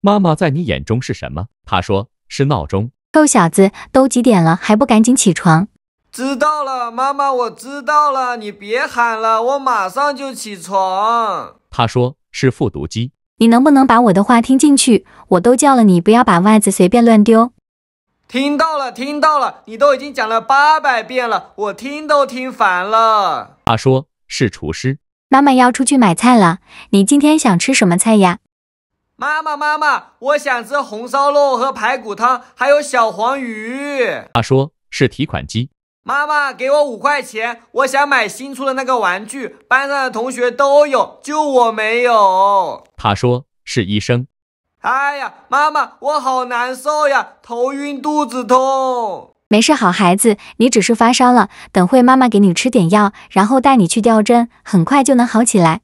妈妈在你眼中是什么？他说是闹钟。臭小子，都几点了，还不赶紧起床？知道了，妈妈，我知道了。你别喊了，我马上就起床。他说是复读机。你能不能把我的话听进去？我都叫了，你不要把袜子随便乱丢。听到了，听到了。你都已经讲了八百遍了，我听都听烦了。他说是厨师。妈妈要出去买菜了，你今天想吃什么菜呀？妈妈，妈妈，我想吃红烧肉和排骨汤，还有小黄鱼。他说是提款机。妈妈，给我五块钱，我想买新出的那个玩具，班上的同学都有，就我没有。他说是医生。哎呀，妈妈，我好难受呀，头晕，肚子痛。没事，好孩子，你只是发烧了，等会妈妈给你吃点药，然后带你去吊针，很快就能好起来。